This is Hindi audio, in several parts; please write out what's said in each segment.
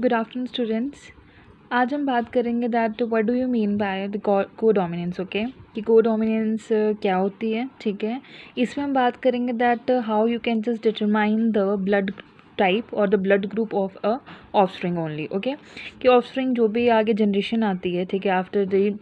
गुड आफ्टरनून स्टूडेंट्स आज हम बात करेंगे that what do you mean by the codominance okay कि को डोमिनेंस uh, क्या होती है ठीक है इसमें हम बात करेंगे that how you can just determine the blood type और the blood group of a of only okay कि ऑफ जो भी आगे जनरेशन आती है ठीक है आफ्टर द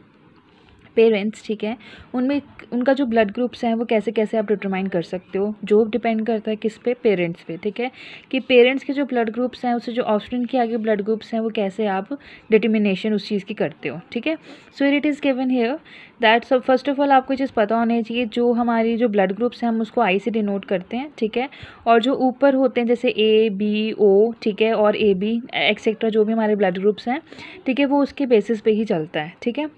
पेरेंट्स ठीक है उनमें उनका जो ब्लड ग्रुप्स हैं वो कैसे कैसे आप डिटरमाइन कर सकते हो जो डिपेंड करता है किस पे पेरेंट्स पे ठीक है कि पेरेंट्स के जो ब्लड ग्रुप्स हैं उससे जो ऑप्शन के आगे ब्लड ग्रुप्स हैं वो कैसे आप डिटर्मिनेशन उस चीज़ की करते हो ठीक है so it is given here that सब फर्स्ट ऑफ ऑल आपको चीज़ पता होनी चाहिए जो हमारी जो ब्लड ग्रुप्स हैं हम उसको आई से डिनोट करते हैं ठीक है और जो ऊपर होते हैं जैसे ए बी ओ ठीक है और ए बी एक्सेट्रा जो भी हमारे ब्लड ग्रुप्स हैं ठीक है वो उसके बेसिस पे ही चलता है ठीक है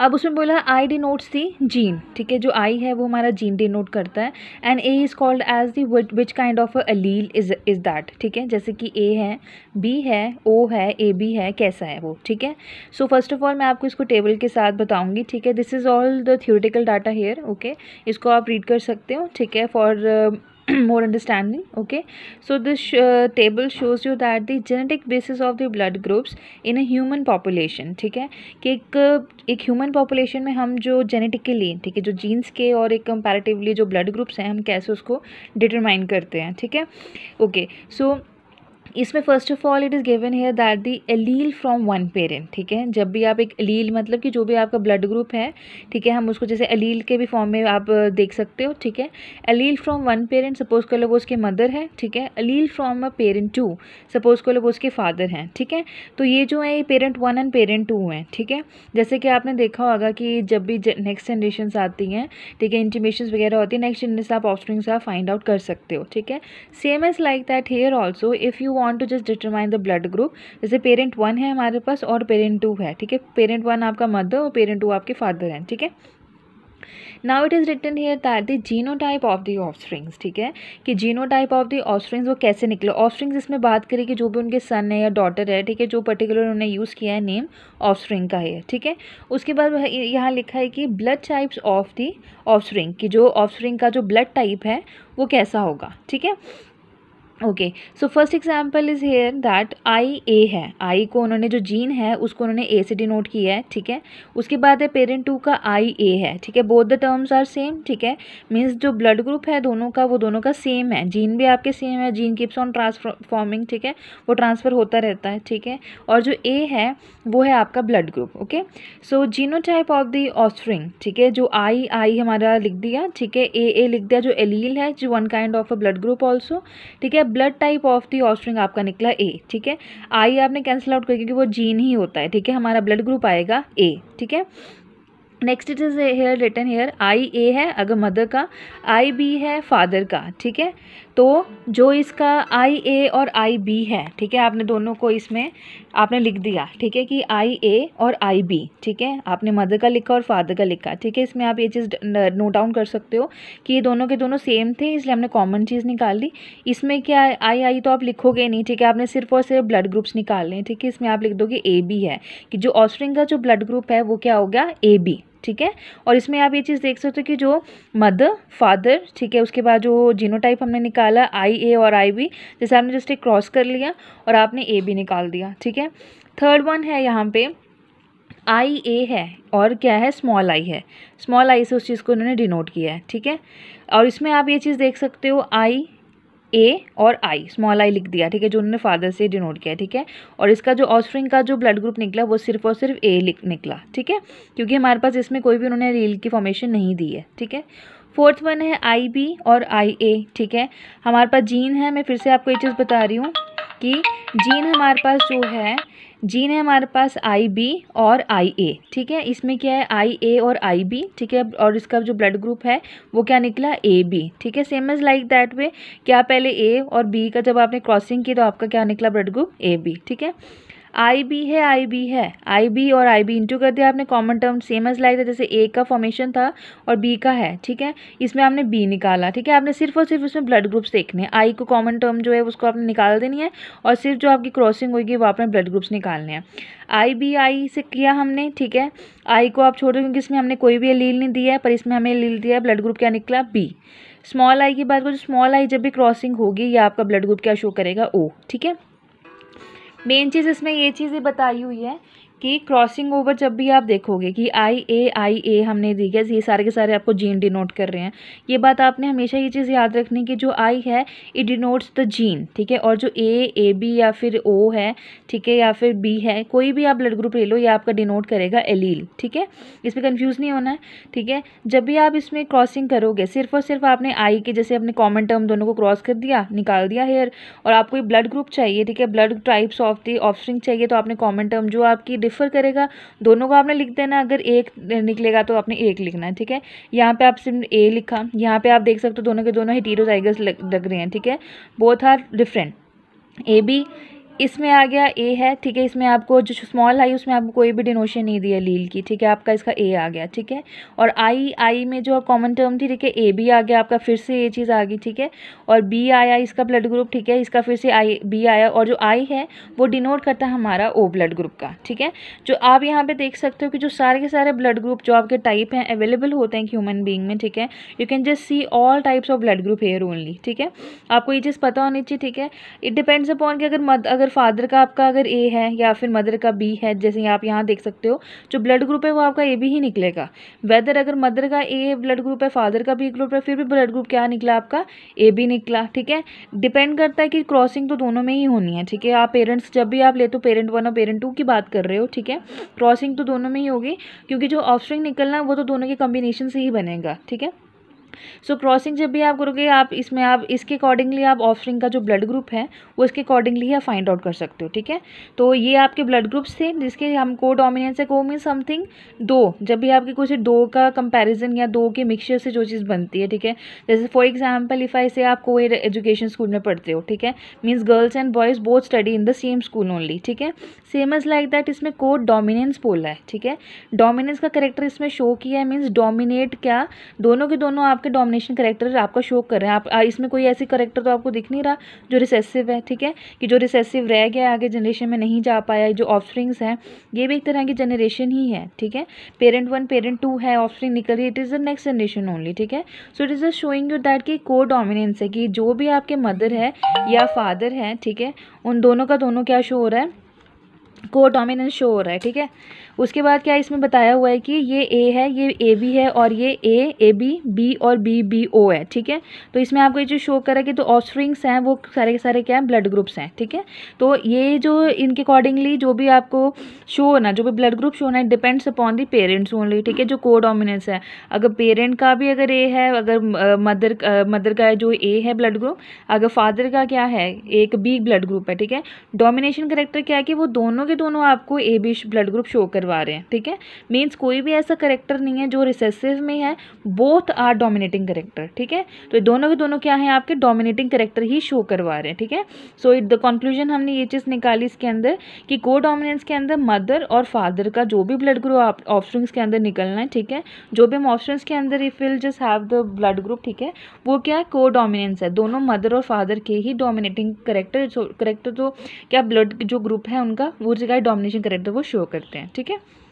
अब उसमें बोला आई डिनोट्स दी जीन ठीक है जो आई है वो हमारा जीन डिनोट करता है and A is called as the which kind of allele is is that ठीक है जैसे कि ए है बी है ओ है ए बी है कैसा है वो ठीक है सो फर्स्ट ऑफ ऑल मैं आपको इसको टेबल के साथ बताऊँगी ठीक है this is all the theoretical data here okay इसको आप रीड कर सकते हो ठीक है for more understanding okay so this uh, table shows you that the genetic basis of the blood groups in a human population ठीक है कि एक एक human population में हम जो genetically ठीक है जो genes के और एक comparatively जो blood groups हैं हम कैसे उसको determine करते हैं ठीक है okay so इसमें first of all it is given here that the allele from one parent ठीक है जब भी आप एक एलील मतलब कि जो भी आपका ब्लड ग्रुप है ठीक है हम उसको जैसे एलील के भी फॉर्म में आप देख सकते हो ठीक है allele from one parent suppose कर लो वो उसके मदर है ठीक है allele from a parent two suppose कर लो वो उसके फादर हैं ठीक है तो ये जो है ये parent one and parent two हैं ठीक है जैसे कि आपने देखा होगा कि जब भी नेक्स्ट जनरेशन आती हैं ठीक है इंटीमेशन वगैरह होती है नेक्स्ट जनरेशन आप ऑफ आप फाइंड आउट कर सकते हो ठीक है same as like that here also if you want want to just determine the blood group जैसे पेरेंट वन है हमारे पास और पेरेंट टू है ठीक है पेरेंट वन आपका मदर और पेरेंट टू आपके फादर हैं ठीक है now it is written here that the genotype of the offsprings ठीक है कि genotype of the offsprings वो कैसे निकले ऑफस्प्रिंग्स इसमें बात करें कि जो भी उनके सन है या डॉटर है ठीक है जो पर्टिकुलर उन्होंने यूज़ किया है नेम ऑफस्प्रिंग का है ठीक है उसके बाद यहाँ लिखा है कि blood types of the offspring कि जो ऑफस्प्रिंग का जो ब्लड टाइप है वो कैसा होगा ठीक है okay so first example is here that I A है आई को उन्होंने जो जीन है उसको उन्होंने ए से डिनोट किया है ठीक है उसके बाद है पेरेंट टू का आई ए है ठीक है both the terms are same ठीक है मीन्स जो ब्लड ग्रुप है दोनों का वो दोनों का सेम है जीन भी आपके सेम है जीन कीप्स ऑन ट्रांसफॉर्मिंग ठीक है वो ट्रांसफ़र होता रहता है ठीक है और जो ए है वो है आपका blood group okay so genotype of the offspring ठीक है जो आई आई हमारा लिख दिया ठीक है ए ए लिख दिया जो एलील है जो one kind of a blood group also ठीक है blood type of the offspring आपका निकला ए ठीक है आई आपने कैंसिल आउट किया क्योंकि वो जीन ही होता है ठीक है हमारा ब्लड ग्रुप आएगा ए ठीक है next it is here written here I A है अगर मदर का आई बी है फादर का ठीक है तो जो इसका आई ए और आई बी है ठीक है आपने दोनों को इसमें आपने लिख दिया ठीक है कि आई ए और आई बी ठीक है आपने मदर का लिखा और फादर का लिखा ठीक है इसमें आप ये चीज़ नोट डाउन कर सकते हो कि ये दोनों के दोनों सेम थे इसलिए हमने कॉमन चीज़ निकाल ली इसमें क्या आई आई तो आप लिखोगे नहीं ठीक है आपने सिर्फ और सिर्फ ब्लड ग्रुप्स निकाल लें ठीक है इसमें आप लिख दोगे ए बी है कि जो ऑस्ट्रिंग का जो ब्लड ग्रुप है वो क्या हो गया ए बी ठीक है और इसमें आप ये चीज़ देख सकते हो कि जो मदर फादर ठीक है उसके बाद जो जीनोटाइप हमने निकाला आई ए और आई बी जैसे आपने जस्ट एक क्रॉस कर लिया और आपने ए बी निकाल दिया ठीक है थर्ड वन है यहाँ पे आई ए है और क्या है स्मॉल आई है स्मॉल आई से उस चीज़ को उन्होंने डिनोट किया है ठीक है और इसमें आप ये चीज़ देख सकते हो आई ए और आई स्मॉल आई लिख दिया ठीक है जो उन्होंने फादर से डिनोट किया ठीक है और इसका जो ऑस्फ्रिंग का जो ब्लड ग्रुप निकला वो सिर्फ और सिर्फ ए निकला ठीक है क्योंकि हमारे पास इसमें कोई भी उन्होंने रील की फॉर्मेशन नहीं दी है ठीक है फोर्थ वन है आई बी और आई ए ठीक है हमारे पास जीन है मैं फिर से आपको ये चीज़ बता रही हूँ कि जीन हमारे पास जो है जीन है हमारे पास आई बी और आई ए ठीक है इसमें क्या है आई ए और आई बी ठीक है और इसका जो ब्लड ग्रुप है वो क्या निकला ए बी ठीक है same as like that way क्या पहले ए और बी का जब आपने क्रॉसिंग की तो आपका क्या निकला ब्लड ग्रुप ए बी ठीक है आई बी है आई बी है आई बी और आई बी इंटू कर दिया आपने common term same as like था जैसे ए का फॉर्मेशन था और बी का है ठीक है इसमें आपने बी निकाला ठीक है आपने सिर्फ और सिर्फ उसमें ब्लड ग्रुप्स देखने हैं आई को कॉमन टर्म जो है उसको आपने निकाल देनी है और सिर्फ जो आपकी क्रॉसिंग होगी वो आपने ब्लड ग्रुप्स निकालने हैं आई बी आई से किया हमने ठीक है आई को आप छोड़ दो क्योंकि इसमें हमने कोई भी एलील नहीं दिया है पर इसमें हमें एलील दिया है ब्लड ग्रुप क्या निकला बी स्मॉल आई की बात करो स्मॉल आई जब भी क्रॉसिंग होगी या आपका ब्लड ग्रुप क्या शो करेगा ओ ठीक है मेन चीज़ इसमें ये चीज़ें बताई हुई है कि क्रॉसिंग ओवर जब भी आप देखोगे कि आई ए आई ए हमने दी गैस ये सारे के सारे आपको जीन डिनोट कर रहे हैं ये बात आपने हमेशा ये चीज़ याद रखनी कि जो आई है इट डिनोट्स द जीन ठीक है और जो ए ए बी या फिर ओ है ठीक है या फिर बी है कोई भी आप ब्लड ग्रुप ले लो ये आपका डिनोट करेगा एलील ठीक है इसमें कन्फ्यूज़ नहीं होना है ठीक है जब भी आप इसमें क्रॉसिंग करोगे सिर्फ और सिर्फ आपने आई के जैसे अपने कॉमन टर्म दोनों को क्रॉस कर दिया निकाल दिया हेयर और आपको ब्लड ग्रुप चाहिए ठीक है blood types of the off चाहिए तो आपने कॉमन टर्म जो आपकी डिफ़र करेगा दोनों को आपने लिख देना अगर एक निकलेगा तो आपने एक लिखना है ठीक है यहाँ पे आप सिर्फ ए लिखा यहाँ पे आप देख सकते हो दोनों के दोनों ही लग रहे हैं ठीक है both are different A B इसमें आ गया ए है ठीक है इसमें आपको जो स्मॉल आई उसमें आपको कोई भी डिनोशन नहीं दिया लील की ठीक है आपका इसका ए आ गया ठीक है और आई आई में जो कॉमन टर्म थी ठीक है ए बी आ गया आपका फिर से ये चीज़ आ गई ठीक है और बी आया इसका ब्लड ग्रुप ठीक है इसका फिर से आई बी आया और जो आई है वो डिनोट करता है हमारा ओ ब्लड ग्रुप का ठीक है जो आप यहाँ पर देख सकते हो कि जो सारे के सारे ब्लड ग्रुप जो आपके टाइप हैं अवेलेबल होते हैं ह्यूमन बींग में ठीक है you can just see all types of blood group here only ठीक है आपको ये चीज़ पता होनी चाहिए ठीक है इट डिपेंड्स अपॉन कि अगर मद अगर अगर फादर का आपका अगर ए है या फिर मदर का बी है जैसे आप यहाँ देख सकते हो जो ब्लड ग्रुप है वो आपका ए बी ही निकलेगा वेदर अगर मदर का ए ब्लड ग्रुप है फादर का बी ग्रुप है फिर भी ब्लड ग्रुप क्या निकला आपका ए बी निकला ठीक है डिपेंड करता है कि क्रॉसिंग तो दोनों में ही होनी है ठीक है आप पेरेंट्स जब भी आप ले तो पेरेंट वन और पेरेंट टू की बात कर रहे हो ठीक है क्रॉसिंग तो दोनों में ही होगी क्योंकि जो ऑफ निकलना वो तो दोनों के कॉम्बिनेशन से ही बनेगा ठीक है सो so, क्रॉसिंग जब भी आप करोगे आप इसमें आप इसके अकॉर्डिंगली आप ऑफरिंग का जो ब्लड ग्रुप है वो इसके अकॉर्डिंगली आप फाइंड आउट कर सकते हो ठीक है तो ये आपके ब्लड ग्रुप्स थे जिसके हम को डोमिनेंस है को मीन समथिंग दो जब भी आपके कुछ दो का कंपेरिजन या दो के मिक्सचर से जो चीज़ बनती है ठीक है जैसे फॉर एग्जाम्पल इफ़ आई से आप को एजुकेशन स्कूल में पढ़ते हो ठीक है means girls and boys both study in the same school only ठीक है सेम इज लाइक दैट इसमें को डोमिनेंस बोला है ठीक है डोमिनेंस का करेक्टर इसमें शो किया है मीन्स डोमिनेट क्या दोनों के दोनों आपका आपके डोमिनेशन करेक्टर आपका शो कर रहे हैं आप इसमें कोई ऐसी करेक्टर तो आपको दिख नहीं रहा जो रिसेसिव है ठीक है कि जो रिसेसिव रह गया आगे जनरेशन में नहीं जा पाया जो ऑफरिंग्स हैं ये भी एक तरह की जनरेशन ही है ठीक है पेरेंट वन पेरेंट टू है ऑफरिंग निकल रही it is the next generation only ठीक है so it is a showing you that की को डोमिनेंस है कि जो भी आपके मदर है या फादर है ठीक है उन दोनों का दोनों क्या शो हो रहा है को डोमिनेंस शो हो रहा है ठीक है उसके बाद क्या इसमें बताया हुआ है कि ये ए है ये ए बी है और ये ए ए बी बी और बी बी ओ है ठीक है तो इसमें आपको ये जो शो करा कि जो तो ऑफस्प्रिंग्स हैं वो सारे के सारे क्या हैं ब्लड ग्रुप्स हैं ठीक है तो ये जो इनके अकॉर्डिंगली जो भी आपको शो होना जो भी ब्लड ग्रुप शो होना है depends upon the parents only ठीक है जो को डोमिनेंस है अगर पेरेंट का भी अगर ए है अगर मदर मदर का जो ए है ब्लड ग्रुप अगर फादर का क्या है एक बी ब्लड ग्रुप है ठीक है डोमिनेशन करेक्टर क्या है कि वो दोनों के दोनों आपको A B blood group show करवा रहे हैं ठीक है मीन्स कोई भी ऐसा करेक्टर नहीं है जो रिसेसिव में है बोथ आर डोमिनेटिंग करेक्टर ठीक है तो दोनों के दोनों क्या हैं आपके डोमिनेटिंग करेक्टर ही शो करवा रहे हैं ठीक है सो इट द कंक्लूजन हमने ये चीज़ निकाली इसके अंदर कि को डोमिनेंस के अंदर मदर और फादर का जो भी ब्लड ग्रुप ऑप्शन के अंदर निकलना है ठीक है जो भी हम ऑप्शन के अंदर if will just have the blood group ठीक है वो क्या है को डोमिनेंस है दोनों मदर और फादर के ही डोमिनेटिंग करेक्टर करेक्टर जो क्या ब्लड जो ग्रुप है उनका वो जगह डोमिनेशन तो वो शो करते हैं ठीक है